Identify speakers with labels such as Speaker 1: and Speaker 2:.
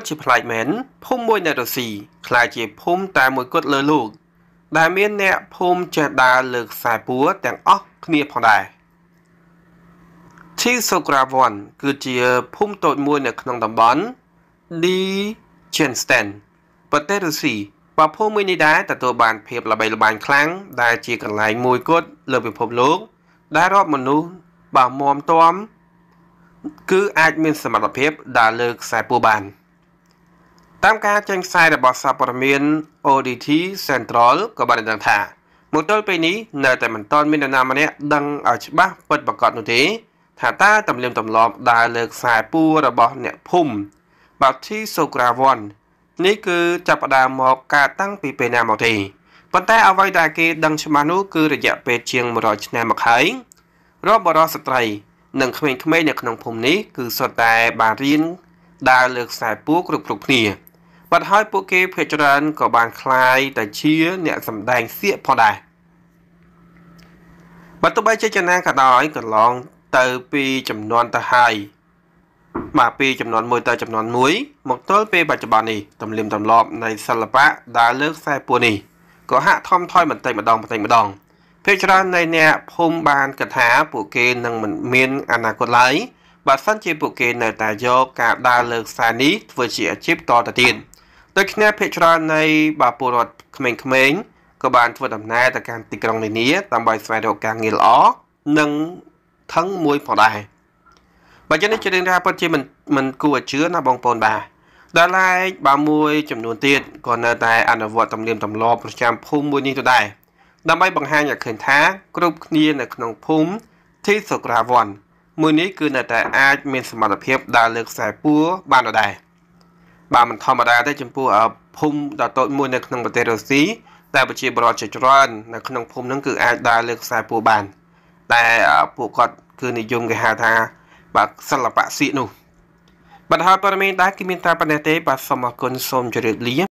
Speaker 1: ពិតជាប្លែកមែនភូមិមួយនៅរុស្ស៊ីខ្លាចជាភូមិតែមួយគត់លើលោកដែលមានអ្នកភូមិចេះដើរលើខ្សែពួរទាំងអស់គ្នាផងដែរឈីសូក្រាវ៉ាន់គឺជាភូមិតូចមួយនៅក្នុង តំបន់ D Chenstan ប្រទេសរុស្ស៊ីបើភូមិមួយនេះដែរទទួលបានភាពល្បីល្បាញខ្លាំងដែលជាកន្លែងមួយគត់លើពិភពលោកដែលរាប់មនុស្សបើមមទាំគឺអាចមានសមត្ថភាពដើរលើខ្សែពួរបាន។តាមការចេញផ្សាយរបស់សារព័ត៌មាន ODT Central ក៏បានដឹងថាមកទល់ពេលនេះនៅតែមិនទាន់មាននរណាម្នាក់ដឹងឲ្យច្បាស់ពិតប្រាកដនោះទេ ថាតើទំលៀមទម្លាប់ដើរលើខ្សែពួររបស់អ្នកភូមិបាធីសូក្រាវ៉ាន់នេះគឺចាប់ផ្ដើមមកការតាំងពីពេលណាមកទេប៉ុន្តែ អ្វីដែល គេដឹងច្បាស់នោះគឺរយៈពេលជាង100ឆ្នាំមកហើយរបបរស្ត្រីនិងក្មេងៗនៅក្នុងភូមិនេះគឺសុទ្ធតែបានរៀនដើរលើខ្សែពួរគ្រប់គ្រប់គ្នាបាត់ហើយពួកគេភាគច្រើនក៏បានคลายទៅជាអ្នកសម្ដែងសៀកផងដែរបើទោះបីជាចំណាក៏ដោយកន្លងទៅពីចំនួនទៅហើយបាទពីចំនួន1ទៅចំនួន1មកទល់ពេលបច្ចុប្បន្ននេះទំលៀមទម្លាប់នៃសិល្បៈដើរលើខ្សែពួរនេះក៏ហាក់ថមថយបន្តិចម្ដងបន្តិចម្ដងភាគច្រើននៃអ្នកភូមិបានគិតថា ពួកគេនឹងមិនមានអនាគតឡើយបើសិនជាពួកគេ នៅតែយកការដើរលើខ្សែនេះធ្វើជាអាជីពតទៅទៀត។ដោយគ្នាភ ieck ច្រើននៃបាទពលរដ្ឋក្មេងៗក៏បានធ្វើដំណើរទៅកាន់ទីក្រុងនានាដើម្បីស្វែងរកការងារល្អនិងថឹងមួយផងដែរបើចឹងនេះជារឿងរ៉ាវពិតជាមិនមិនគួរជឿណាបងប្អូនបាទដល់ឡែកបើមួយ ចំនួនទៀតក៏នៅតែ អនុវត្តទំនៀមទម្លាប់ប្រចាំភូមិមួយនេះទៅដែរដើម្បីបង្ហាញឲ្យឃើញថាគ្រប់គ្នានៅក្នុងភូមិទីសូក្រាវ័នមួយនេះគឺនៅតែអាចមានសមត្ថភាពដើរលើខ្សែពួរបានដដែល។បាទមិនធម្មតាទេចំពោះភូមិដ៏តូចមួយនៅក្នុងប្រទេសរុស្ស៊ីដែលប្រជាពលរដ្ឋជាច្រើននៅក្នុងភូមិហ្នឹងគឺអាចដើរលើខ្សែពួរបានដែលពួកគាត់គឺនិយមគេហៅថាបាទសិល្បៈសៀកនោះបាទហើយព័ត៌មានដែរគឺមានតែប៉ុណ្ណេះទេ បាទសូមអរគុណសូមជម្រាបលា